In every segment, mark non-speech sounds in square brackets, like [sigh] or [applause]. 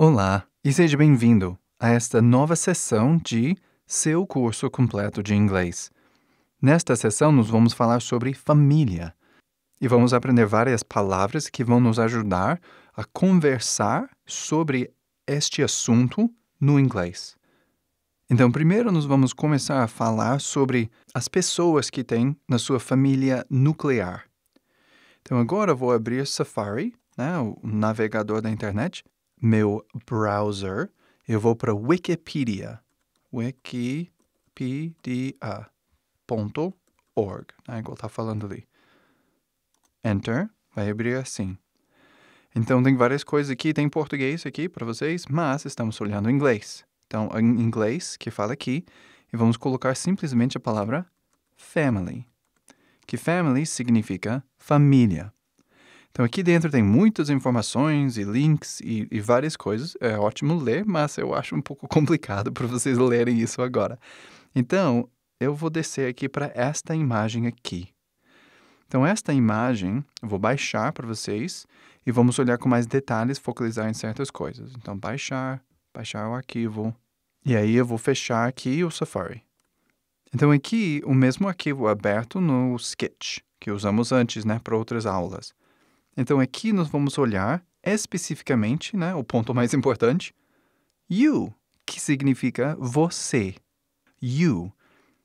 Olá e seja bem-vindo a esta nova sessão de seu curso completo de inglês. Nesta sessão, nós vamos falar sobre família e vamos aprender várias palavras que vão nos ajudar a conversar sobre este assunto no inglês. Então, primeiro, nós vamos começar a falar sobre as pessoas que têm na sua família nuclear. Então, agora eu vou abrir Safari, né, o navegador da internet, meu browser, eu vou para Wikipedia. Wikipedia.org, né? igual está falando ali. Enter, vai abrir assim. Então tem várias coisas aqui, tem português aqui para vocês, mas estamos olhando inglês. Então, em inglês, que fala aqui, e vamos colocar simplesmente a palavra family, que family significa família. Então aqui dentro tem muitas informações e links e, e várias coisas. É ótimo ler, mas eu acho um pouco [laughs] complicado para vocês lerem isso agora. Então eu vou descer aqui para esta imagem aqui. Então esta imagem eu vou baixar para vocês e vamos olhar com mais detalhes, focalizar em certas coisas. Então baixar, baixar o arquivo e aí eu vou fechar aqui o Safari. Então aqui o mesmo arquivo aberto no Sketch que usamos antes, né, para outras aulas. Então aqui nós vamos olhar especificamente, né, o ponto mais importante, you, que significa você. You.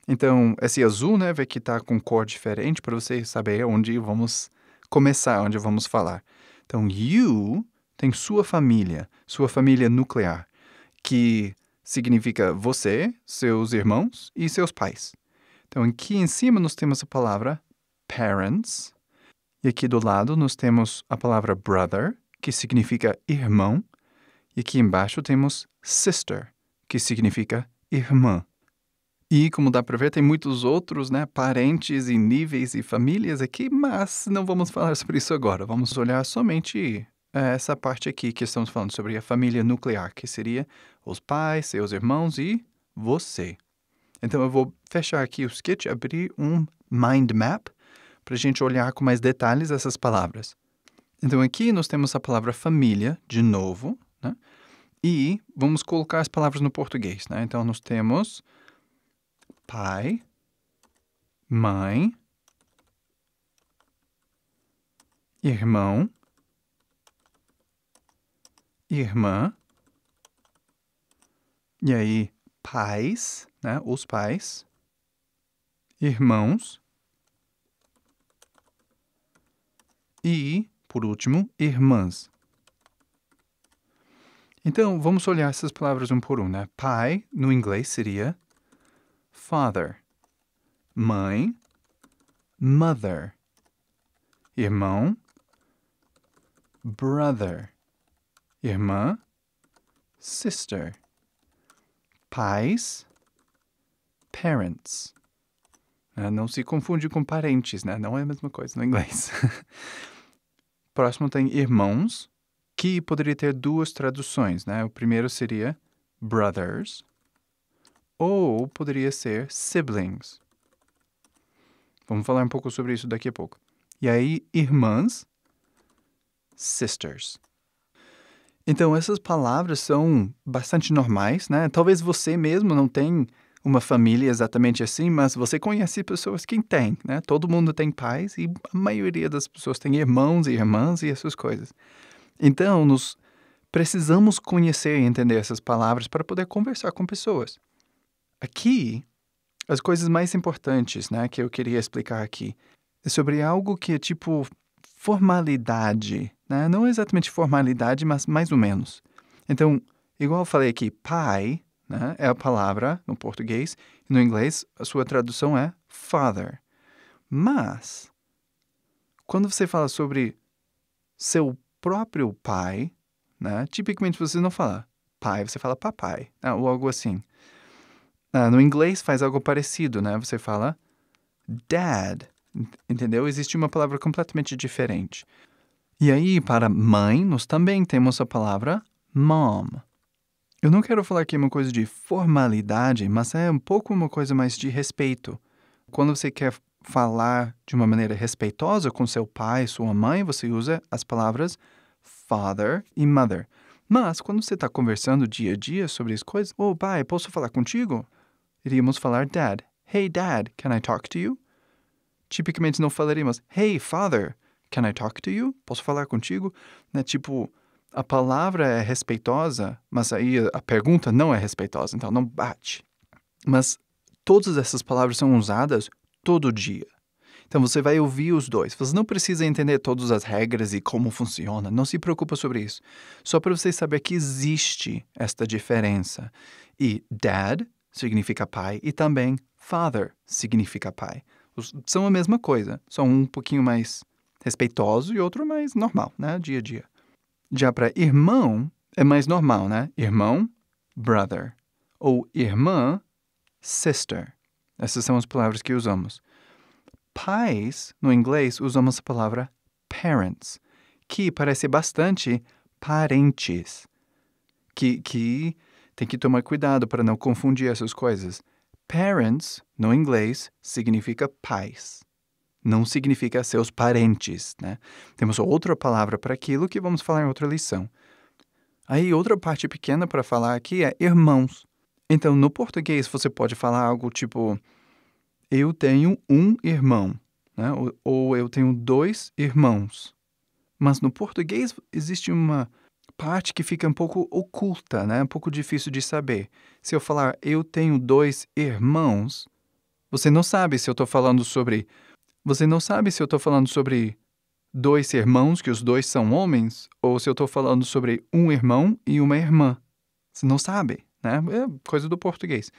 Então, esse azul, né, vai que tá com cor diferente para você saber onde vamos começar, onde vamos falar. Então, you tem sua família, sua família nuclear, que significa você, seus irmãos e seus pais. Então, aqui em cima nós temos a palavra parents, e aqui do lado nós temos a palavra brother, que significa irmão, e aqui embaixo temos sister, que significa irmã. E, como dá para ver, tem muitos outros né, parentes e níveis e famílias aqui, mas não vamos falar sobre isso agora. Vamos olhar somente eh, essa parte aqui que estamos falando sobre a família nuclear, que seria os pais, seus irmãos e você. Então, eu vou fechar aqui o sketch, abrir um mind map para a gente olhar com mais detalhes essas palavras. Então, aqui nós temos a palavra família, de novo, né? e vamos colocar as palavras no português. Né? Então, nós temos pai, mãe, irmão, irmã, e aí pais, né? os pais, irmãos, E, por último, irmãs. Então, vamos olhar essas palavras um por um, né? Pai, no inglês, seria father. Mãe, mother. Irmão, brother. Irmã, sister. Pais, parents. Ah, não se confunde com parentes, né? Não é a mesma coisa no inglês. [laughs] próximo tem irmãos, que poderia ter duas traduções, né? O primeiro seria brothers, ou poderia ser siblings. Vamos falar um pouco sobre isso daqui a pouco. E aí, irmãs, sisters. Então, essas palavras são bastante normais, né? Talvez você mesmo não tenha uma família exatamente assim, mas você conhece pessoas que têm, né? Todo mundo tem pais e a maioria das pessoas tem irmãos e irmãs e essas coisas. Então, nos precisamos conhecer e entender essas palavras para poder conversar com pessoas. Aqui, as coisas mais importantes, né, que eu queria explicar aqui é sobre algo que é tipo formalidade, né? Não exatamente formalidade, mas mais ou menos. Então, igual eu falei aqui, pai né? é a palavra no português, no inglês a sua tradução é father. Mas, quando você fala sobre seu próprio pai, né? tipicamente você não fala pai, você fala papai, né? ou algo assim. Ah, no inglês faz algo parecido, né? Você fala dad, entendeu? Existe uma palavra completamente diferente. E aí, para mãe, nós também temos a palavra mom. Eu não quero falar aqui uma coisa de formalidade, mas é um pouco uma coisa mais de respeito. Quando você quer falar de uma maneira respeitosa com seu pai, sua mãe, você usa as palavras father e mother. Mas quando você está conversando dia a dia sobre as coisas, oh pai, posso falar contigo? Iríamos falar dad. Hey dad, can I talk to you? Tipicamente não falaríamos hey father, can I talk to you? Posso falar contigo? Né? Tipo, a palavra é respeitosa, mas aí a pergunta não é respeitosa, então não bate. Mas todas essas palavras são usadas todo dia. Então você vai ouvir os dois. Você não precisa entender todas as regras e como funciona. Não se preocupa sobre isso. Só para você saber que existe esta diferença. E dad significa pai e também father significa pai. São a mesma coisa, São um um pouquinho mais respeitoso e outro mais normal, né, dia a dia. Já para irmão é mais normal, né? Irmão, brother. Ou irmã, sister. Essas são as palavras que usamos. Pais, no inglês, usamos a palavra parents, que parece bastante parentes. Que, que tem que tomar cuidado para não confundir essas coisas. Parents, no inglês, significa pais não significa seus parentes, né? Temos outra palavra para aquilo que vamos falar em outra lição. Aí, outra parte pequena para falar aqui é irmãos. Então, no português, você pode falar algo tipo: Eu tenho um irmão, né? ou, ou eu tenho dois irmãos. Mas no português existe uma parte que fica um pouco oculta, né? um pouco difícil de saber. Se eu falar eu tenho dois irmãos, você não sabe se eu estou falando sobre você não sabe se eu estou falando sobre dois irmãos, que os dois são homens, ou se eu estou falando sobre um irmão e uma irmã. Você não sabe, né? É coisa do português.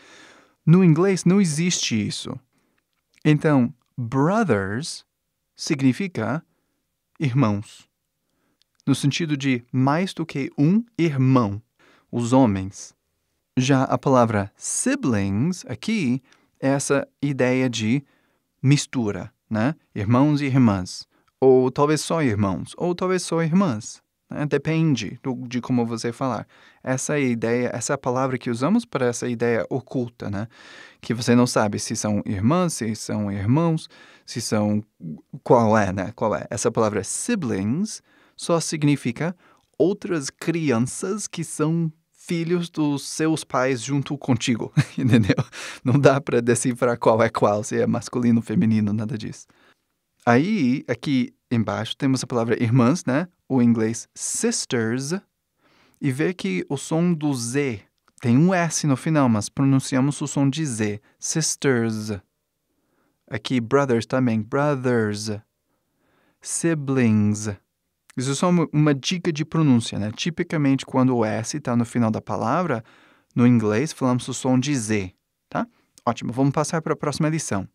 No inglês não existe isso. Então, brothers significa irmãos. No sentido de mais do que um irmão, os homens. Já a palavra siblings aqui é essa ideia de mistura né? Irmãos e irmãs, ou talvez só irmãos, ou talvez só irmãs. Né? Depende do, de como você falar. Essa é ideia, essa é palavra que usamos para essa ideia oculta, né? Que você não sabe se são irmãs, se são irmãos, se são qual é, né? Qual é? Essa palavra siblings só significa outras crianças que são filhos dos seus pais junto contigo, [laughs] entendeu? Não dá para decifrar qual é qual, se é masculino, feminino, nada disso. Aí, aqui embaixo, temos a palavra irmãs, né? O inglês sisters. E vê que o som do Z tem um S no final, mas pronunciamos o som de Z. Sisters. Aqui, brothers também. Brothers. Siblings. Isso é só uma dica de pronúncia, né? Tipicamente, quando o S está no final da palavra, no inglês falamos o som de Z, tá? Ótimo, vamos passar para a próxima lição.